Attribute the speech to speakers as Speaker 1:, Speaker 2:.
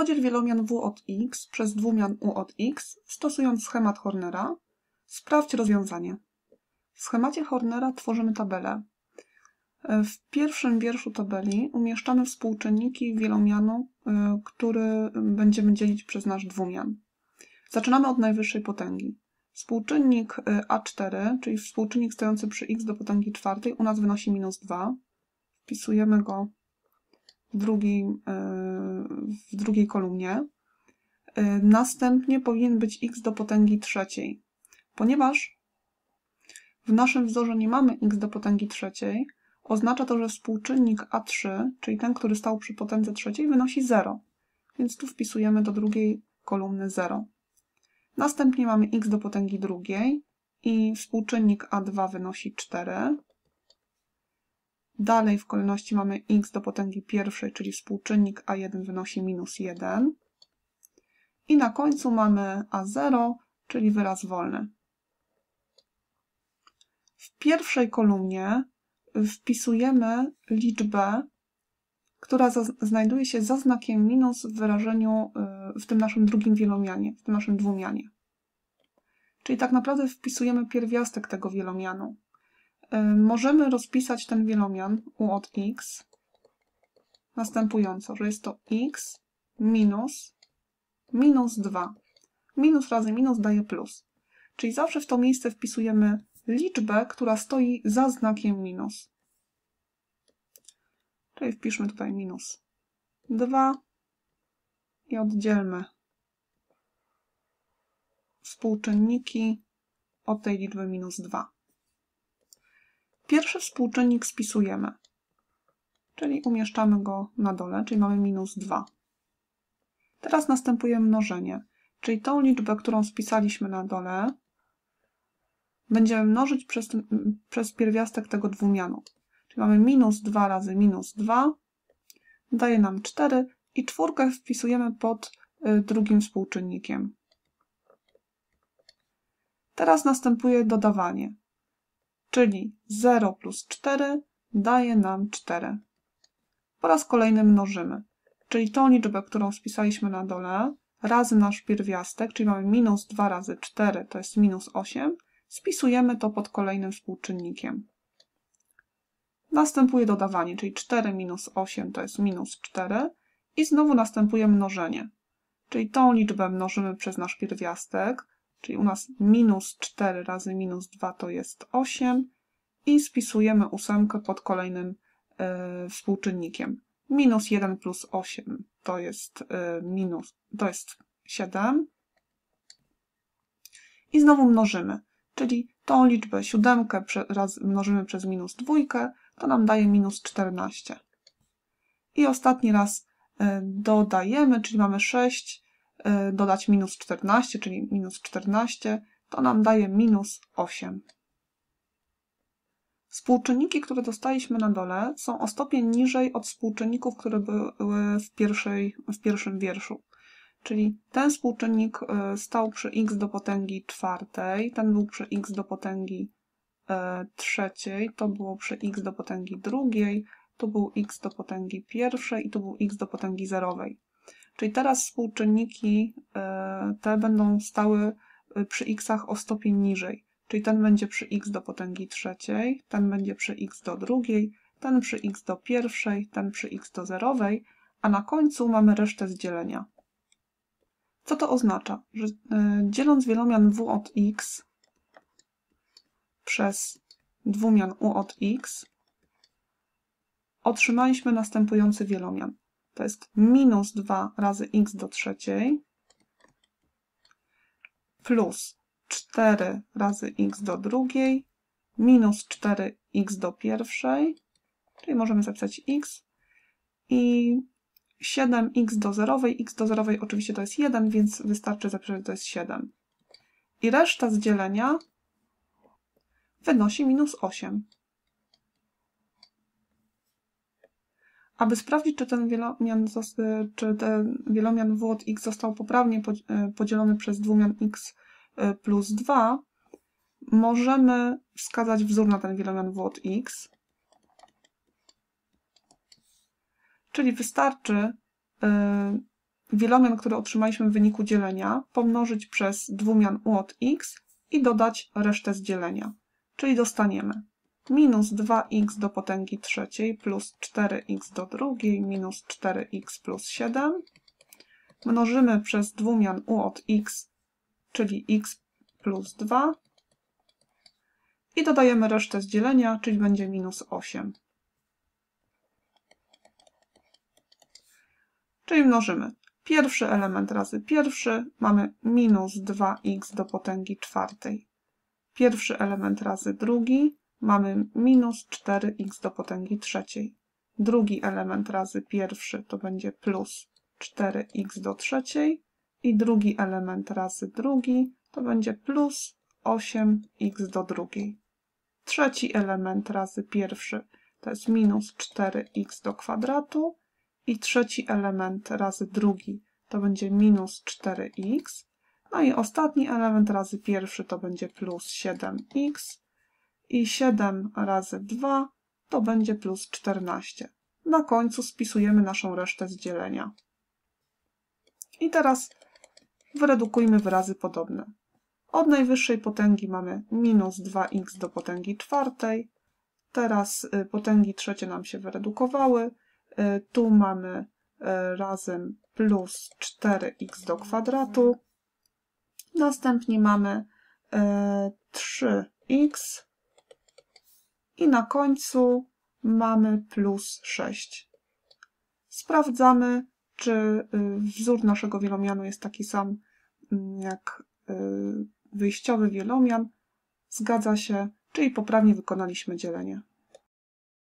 Speaker 1: Podziel wielomian w od x przez dwumian u od x stosując schemat Hornera. Sprawdź rozwiązanie. W schemacie Hornera tworzymy tabelę. E, w pierwszym wierszu tabeli umieszczamy współczynniki wielomianu, e, który będziemy dzielić przez nasz dwumian. Zaczynamy od najwyższej potęgi. Współczynnik e, a4, czyli współczynnik stojący przy x do potęgi czwartej, u nas wynosi minus 2. Wpisujemy go w, drugim, e, w drugiej kolumnie. E, następnie powinien być x do potęgi trzeciej, ponieważ w naszym wzorze nie mamy x do potęgi trzeciej, oznacza to, że współczynnik A3, czyli ten, który stał przy potędze trzeciej, wynosi 0. Więc tu wpisujemy do drugiej kolumny 0. Następnie mamy x do potęgi drugiej i współczynnik A2 wynosi 4. Dalej w kolejności mamy x do potęgi pierwszej, czyli współczynnik a1 wynosi minus 1. I na końcu mamy a0, czyli wyraz wolny. W pierwszej kolumnie wpisujemy liczbę, która znajduje się za znakiem minus w wyrażeniu y, w tym naszym drugim wielomianie, w tym naszym dwumianie. Czyli tak naprawdę wpisujemy pierwiastek tego wielomianu. Y, możemy rozpisać ten wielomian u od x następująco, że jest to x minus minus 2. Minus razy minus daje plus. Czyli zawsze w to miejsce wpisujemy liczbę, która stoi za znakiem minus. Czyli wpiszmy tutaj minus 2 i oddzielmy współczynniki od tej liczby minus 2. Pierwszy współczynnik spisujemy, czyli umieszczamy go na dole, czyli mamy minus 2. Teraz następuje mnożenie, czyli tą liczbę, którą spisaliśmy na dole, będziemy mnożyć przez, ten, przez pierwiastek tego dwumianu. Czyli mamy minus 2 razy minus 2, daje nam 4 i czwórkę wpisujemy pod y, drugim współczynnikiem. Teraz następuje dodawanie, czyli 0 plus 4 daje nam 4. Po raz kolejny mnożymy, czyli tą liczbę, którą spisaliśmy na dole, razy nasz pierwiastek, czyli mamy minus 2 razy 4, to jest minus 8, spisujemy to pod kolejnym współczynnikiem. Następuje dodawanie, czyli 4 minus 8 to jest minus 4 i znowu następuje mnożenie, czyli tą liczbę mnożymy przez nasz pierwiastek, czyli u nas minus 4 razy minus 2 to jest 8 i spisujemy ósemkę pod kolejnym y, współczynnikiem. Minus 1 plus 8 to jest, y, minus, to jest 7 i znowu mnożymy, czyli tą liczbę siódemkę raz mnożymy przez minus 2, to nam daje minus 14. I ostatni raz e, dodajemy, czyli mamy 6 Y, dodać minus 14, czyli minus 14, to nam daje minus 8. Współczynniki, które dostaliśmy na dole, są o stopień niżej od współczynników, które były w, pierwszej, w pierwszym wierszu. Czyli ten współczynnik y, stał przy x do potęgi czwartej, ten był przy x do potęgi y, trzeciej, to było przy x do potęgi drugiej, to był x do potęgi pierwszej i to był x do potęgi zerowej. Czyli teraz współczynniki e, te będą stały e, przy x'ach o stopień niżej. Czyli ten będzie przy x do potęgi trzeciej, ten będzie przy x do drugiej, ten przy x do pierwszej, ten przy x do zerowej, a na końcu mamy resztę z dzielenia. Co to oznacza? Że e, dzieląc wielomian w od x przez dwumian u od x, otrzymaliśmy następujący wielomian to jest minus 2 razy x do trzeciej plus 4 razy x do drugiej minus 4x do pierwszej, czyli możemy zapisać x i 7x do zerowej, x do zerowej oczywiście to jest 1, więc wystarczy zapisać, że to jest 7. I reszta z dzielenia wynosi minus 8. Aby sprawdzić, czy ten wielomian, y, czy ten wielomian w od x został poprawnie y, podzielony przez dwumian x y, plus 2, możemy wskazać wzór na ten wielomian w od x. Czyli wystarczy wielomian, który otrzymaliśmy w wyniku dzielenia, pomnożyć przez dwumian u od x i dodać resztę z dzielenia. Czyli dostaniemy minus 2x do potęgi trzeciej plus 4x do drugiej minus 4x plus 7. Mnożymy przez dwumian u od x, czyli x plus 2 i dodajemy resztę z dzielenia, czyli będzie minus 8. Czyli mnożymy pierwszy element razy pierwszy, mamy minus 2x do potęgi czwartej. Pierwszy element razy drugi, mamy minus 4x do potęgi trzeciej. Drugi element razy pierwszy to będzie plus 4x do trzeciej i drugi element razy drugi to będzie plus 8x do drugiej. Trzeci element razy pierwszy to jest minus 4x do kwadratu i trzeci element razy drugi to będzie minus 4x. No i ostatni element razy pierwszy to będzie plus 7x i 7 razy 2 to będzie plus 14. Na końcu spisujemy naszą resztę z dzielenia. I teraz wyredukujmy wyrazy podobne. Od najwyższej potęgi mamy minus 2x do potęgi czwartej. Teraz y, potęgi trzecie nam się wyredukowały. Y, tu mamy y, razem plus 4x do kwadratu. Następnie mamy 3x i na końcu mamy plus 6. Sprawdzamy, czy y, wzór naszego wielomianu jest taki sam mm, jak y, wyjściowy wielomian. Zgadza się, czyli poprawnie wykonaliśmy dzielenie.